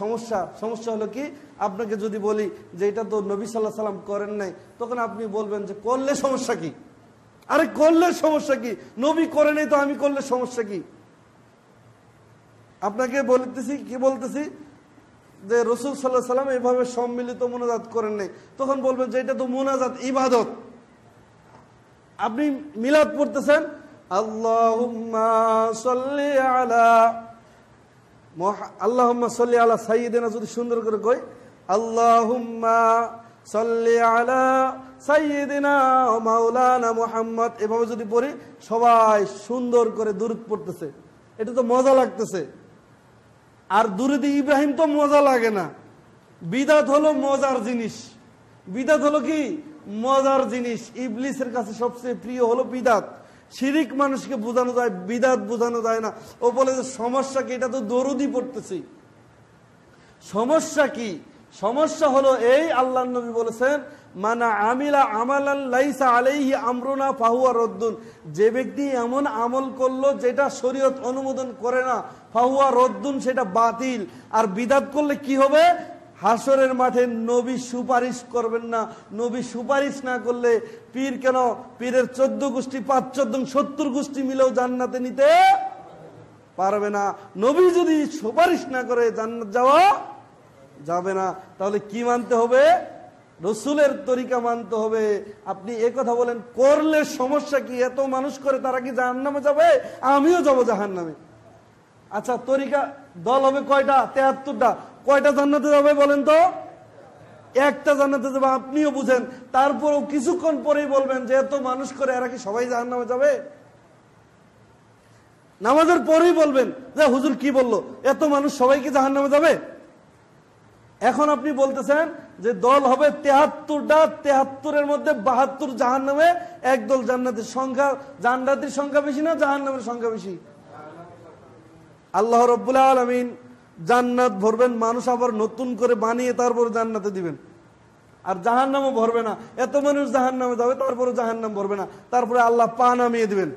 সমস্যা সমস্যা হলো কি আপনাকে যদি বলি যে এটা তো নবী সাল্লাহ সাল্লাম করেন নাই তখন আপনি বলবেন যে করলে সমস্যা কি আরে করলে সমস্যা কি নবী করে নেই তো আমি করলে সমস্যা কি আপনাকে বলতেছি কি বলতেছি যে রসুল সাল্লাহ সাল্লাম এভাবে সম্মিলিত মোনাজাত করেন নাই তখন বলবেন যে এটা তো মোনাজাত ইবাদত আপনি মিলাদ পড়তেছেন আল্লাহ আলা আল্লাহম্মা সল্লি আলা সাইয়েদিনা যদি সুন্দর করে কই আল্লাহম্মা সল্লি আলা সাইয়েদিনা মাওলানা মোহাম্মদ এভাবে যদি পড়ি সবাই সুন্দর করে দূরত পড়তেছে এটা তো মজা লাগতেছে আর দুরুদি ইব্রাহিম তো মজা লাগে না বিদাত হলো মজার জিনিস বিদাত হলো কি মজার জিনিস ইবলিসের কাছে সবচেয়ে প্রিয় হলো বিদাত শিরিক মানুষকে বোঝানো যায় বিদাত বোঝানো যায় না ও বলে যে সমস্যা কি এটা তো দরুদি পড়তেছি সমস্যা কি সমস্যা হলো এই আল্লাহ নবী বলেছেন মানা আমিলা আমালান লাইসা আলাইহি আমরুনা ফাহুয়া রদ্দুন যে ব্যক্তি এমন আমল করলো যেটা শরীয়ত অনুমোদন করে না ফাহুয়া রদ্দুন সেটা বাতিল আর বিদাত করলে কি হবে হাসরের মাঠে নবী সুপারিশ করবেন না নবী সুপারিশ না করলে পীর কেন পীরের চোদ্দ গোষ্ঠী পাঁচ চোদ্দ সত্তর গোষ্ঠী মিলেও জান্নাতে নিতে পারবে না নবী যদি সুপারিশ না করে জান্নাত যাওয়া যাবে না তাহলে কি মানতে হবে রসুলের তরিকা মানতে হবে আপনি এ কথা বলেন করলে সমস্যা কি এত মানুষ করে তারা কি জাহান নামে যাবে আমিও যাবো জাহান নামে আচ্ছা তরিকা দল হবে কয়টা তেহাত্তরটা কয়টা জান্নাতে যাবে বলেন তো একটা জান্নাতে যাবে আপনিও বুঝেন তারপরও কিছুক্ষণ পরেই বলবেন যে এত মানুষ করে এরা কি সবাই জাহান নামে যাবে নামাজের পরেই বলবেন যে হুজুর কি বলল এত মানুষ সবাই কি জাহান নামে যাবে এখন আপনি বলতেছেন যে দল হবে তেহাত্তরটা তেহাত্তরের মধ্যে বাহাত্তর জাহান নামে একদল জান্নাতের সংখ্যা জান্নাতির সংখ্যা বেশি না জাহান নামের সংখ্যা বেশি আল্লাহ রবাহ আলমিন জান্নাত ভরবেন মানুষ আবার নতুন করে বানিয়ে তারপরে জান্নাতে দিবেন আর জাহান নামও ভরবে না এত মানুষ জাহান নামে যাবে তারপরে জাহান নাম ভরবে না তারপরে আল্লাহ পা নামিয়ে দিবেন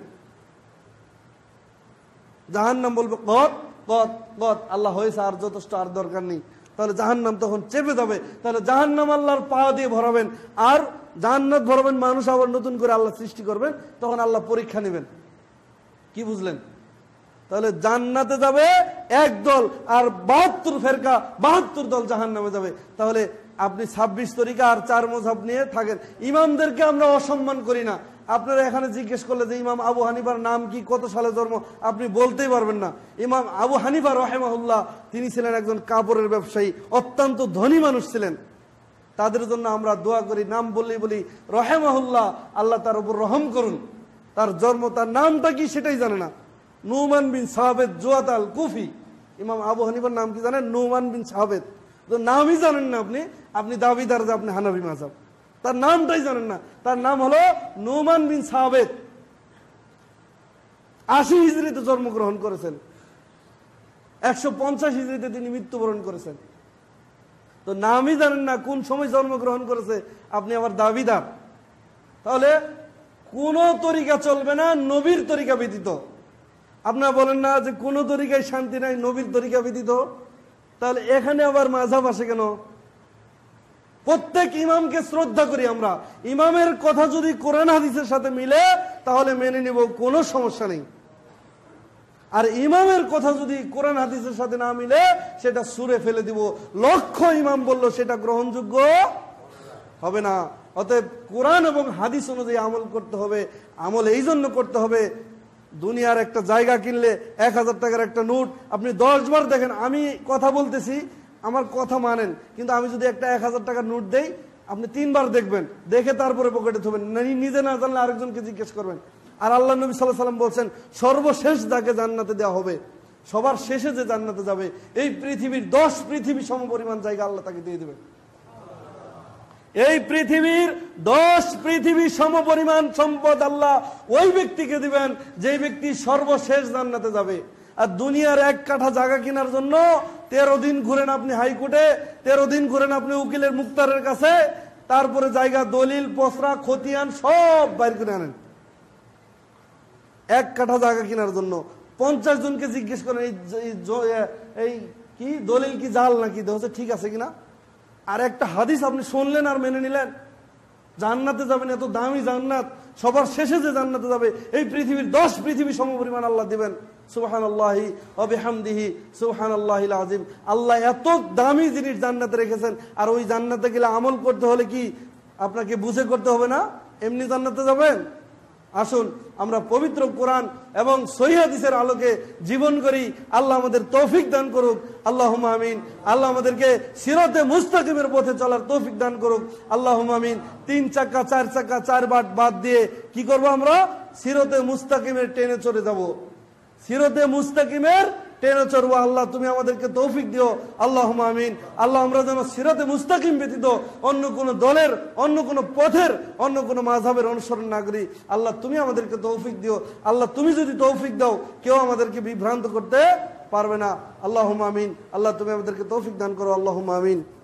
জাহান নাম বলবে কত কত কত আল্লাহ হয়েছে আর যথেষ্ট আর দরকার নেই তাহলে জাহান নাম তখন চেপে যাবে তাহলে জাহান নাম আল্লাহর পা দিয়ে ভরাবেন আর জাহান্নাত ভরাবেন মানুষ আবার নতুন করে আল্লাহ সৃষ্টি করবেন তখন আল্লাহ পরীক্ষা নেবেন কি বুঝলেন তাহলে জান্নাতে যাবে এক দল আর বাহাত্তর ফেরকা বাহাত্তর দল জাহান নামে যাবে তাহলে আপনি ২৬ তরিকা আর চার মোজাব নিয়ে থাকেন ইমামদেরকে আমরা অসম্মান করি না আপনারা এখানে জিজ্ঞেস করলে যে ইমাম আবু হানিফার নাম কি কত সালে জন্ম আপনি বলতেই পারবেন না ইমাম আবু হানিফা রহেমাহুল্লাহ তিনি ছিলেন একজন কাপড়ের ব্যবসায়ী অত্যন্ত ধনী মানুষ ছিলেন তাদের জন্য আমরা দোয়া করি নাম বলি বলি রহেমাহুল্লাহ আল্লাহ তার উপর রহম করুন তার জন্ম তার নামটা কি সেটাই জানে না নুমান বিন সাহাবেদ জোয়াতাল কুফি ইমাম আবু হানিফার নাম কি জানেন নোমান বিন সাহাবেদ তো নামই জানেন না আপনি আপনি দাবিদার যে আপনি হানাবি মাজাব তার নামটাই জানেন না তার নাম হলো নোমান বিন সাহেদ আশি হিজড়িতে জন্মগ্রহণ করেছেন একশো পঞ্চাশ হিজড়িতে তিনি মৃত্যুবরণ করেছেন তো নামই জানেন না কোন সময় জন্মগ্রহণ করেছে আপনি আবার দাবিদার তাহলে কোন তরিকা চলবে না নবীর তরিকা ব্যতীত আপনারা বলেন না যে কোন তরিকায় শান্তি নাই নবীর তরিকা ব্যতীত তাহলে এখানে আবার মাঝাব আসে কেন প্রত্যেক ইমামকে শ্রদ্ধা করি আমরা ইমামের কথা যদি কোরআন হাদিসের সাথে মিলে তাহলে মেনে নিব কোনো সমস্যা নেই আর ইমামের কথা যদি কোরআন হাদিসের সাথে না মিলে সেটা সুরে ফেলে দিব লক্ষ্য ইমাম বলল সেটা গ্রহণযোগ্য হবে না অতএব কোরআন এবং হাদিস অনুযায়ী আমল করতে হবে আমল এই জন্য করতে হবে দুনিয়ার একটা জায়গা কিনলে এক হাজার টাকার একটা নোট আপনি দশবার দেখেন আমি কথা বলতেছি আমার কথা মানেন কিন্তু আমি যদি একটা এক হাজার টাকার নোট দেই আপনি তিনবার দেখবেন দেখে তারপরে পকেটে থবেন নিজে না জানলে আরেকজনকে জিজ্ঞেস করবেন আর আল্লাহ নবী সাল্লাহ সাল্লাম বলছেন সর্বশেষ যাকে জান্নাতে দেওয়া হবে সবার শেষে যে জান্নাতে যাবে এই পৃথিবীর দশ পৃথিবী সমপরিমাণ জায়গা আল্লাহ তাকে দিয়ে দেবেন এই পৃথিবীর দশ পৃথিবী সম পরিমাণ সম্পদ আল্লাহ ওই ব্যক্তিকে দিবেন যে ব্যক্তি সর্বশেষ জান্নাতে যাবে আর দুনিয়ার এক কাঠা জায়গা কেনার জন্য তেরো দিন ঘুরেন আপনি হাইকোর্টে তেরো দিন ঘুরেন আপনি উকিলের মুক্তারের কাছে তারপরে জায়গা দলিল পসরা খতিয়ান সব বাইর করে আনেন এক কাঠা জায়গা কেনার জন্য পঞ্চাশ জনকে জিজ্ঞেস করেন এই কি দলিল কি জাল নাকি হচ্ছে ঠিক আছে কিনা আর একটা হাদিস আপনি শুনলেন আর মেনে নিলেন জান্নাতে যাবেন এত দামি জান্নাত সবার শেষে যে জান্নাতে যাবে এই পৃথিবীর দশ পৃথিবী সমপরিমাণ আল্লাহ দিবেন সুহান আল্লাহি অবেহামদিহি সুহান আল্লাহ আজিম আল্লাহ এত দামি জিনিস জান্নাতে রেখেছেন আর ওই জান্নাতে গেলে আমল করতে হলে কি আপনাকে বুঝে করতে হবে না এমনি জান্নাতে যাবেন আসুন আমরা পবিত্র কোরআন এবং সহিদের আলোকে জীবন করি আল্লাহ আমাদের তৌফিক দান করুক আল্লাহ আমিন আল্লাহ আমাদেরকে সিরতে মুস্তাকিমের পথে চলার তৌফিক দান করুক আল্লাহ আমিন তিন চাকা চার চাকা চার বাট বাদ দিয়ে কি করব আমরা সিরতে মুস্তাকিমের ট্রেনে চলে যাব সিরতে মুস্তাকিমের টেনে চড়বো আল্লাহ তুমি আমাদেরকে তৌফিক দিও আল্লাহ আমিন আল্লাহ আমরা যেন সিরাতে মুস্তাকিম ব্যতীত অন্য কোনো দলের অন্য কোনো পথের অন্য কোনো মাঝাবের অনুসরণ না করি আল্লাহ তুমি আমাদেরকে তৌফিক দিও আল্লাহ তুমি যদি তৌফিক দাও কেউ আমাদেরকে বিভ্রান্ত করতে পারবে না আল্লাহ আমিন আল্লাহ তুমি আমাদেরকে তৌফিক দান করো আল্লাহ আমিন